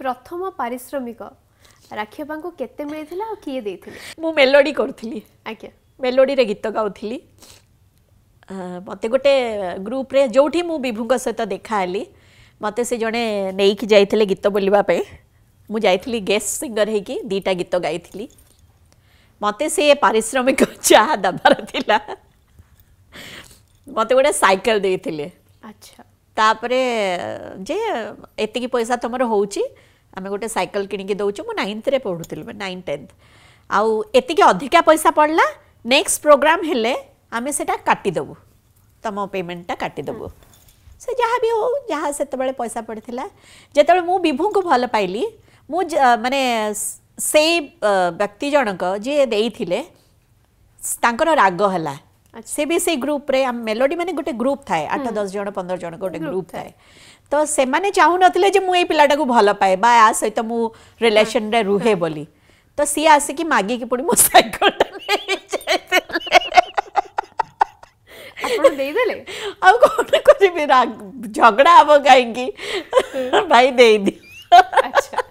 প্রথম পারিশ্রমিক রাখি বাবাঙ্কু কেতে মিলিলা আর কিয়ে দেইছিলে মু মেলোডি করুଥିଲି আজ্ঞা মেলোডি রে গীত গাউଥିଲି মতে গোটে গ্রুপ রে যোউঠি মু বিভুঙ্ক সহিত দেখা হলি মতে সে জনে নেইকি যাইଥିଲେ গীত বলিবা পাই মু যাইଥିଲି গেস্ট সিঙ্গর হেকি দুইটা গীত গাইଥିଲି মতে সে পারিশ্রমিক চা দেবার লা মতে গোটে সাইকেল দিয়ে আচ্ছা তাপরে যে এতিকি পয়সা তোমার হচ্ছে आम गोटे सैकल किणिकी दौचु मु नाइन्थ पढ़ुली नाइन टेन्थ आउ एतिक अधिका पैसा पड़ला नेक्स्ट प्रोग्राम हेले आम से काटिदेबू तुम पेमेंटा काटिदेबू से जहाँ भी हो जहाँ से पैसा पड़ी जिते मु विभु को भल पाइली मु माने से व्यक्ति जनक जी दे राग है ସେ ବି ସେଇ ଗ୍ରୁପରେ ଆମ ମେଲୋଡି ମାନେ ଗୋଟେ ଗ୍ରୁପ ଥାଏ ଆଠ ଦଶ ଜଣ ପନ୍ଦର ଜଣ ଗୋଟେ ଗ୍ରୁପ ଥାଏ ତ ସେମାନେ ଚାହୁଁନଥିଲେ ଯେ ମୁଁ ଏଇ ପିଲାଟାକୁ ଭଲ ପାଏ ବା ଆ ସହିତ ମୁଁ ରିଲେସନରେ ରୁହେ ବୋଲି ତ ସିଏ ଆସିକି ମାଗିକି ପୁଣି ମୋ ସାଇକେଲଟା ଆପଣ ଦେଇଦେଲେ ଆଉ କ'ଣ କରିବି ଝଗଡ଼ା ହବ କାହିଁକି ଭାଇ ଦେଇଦି ଆଚ୍ଛା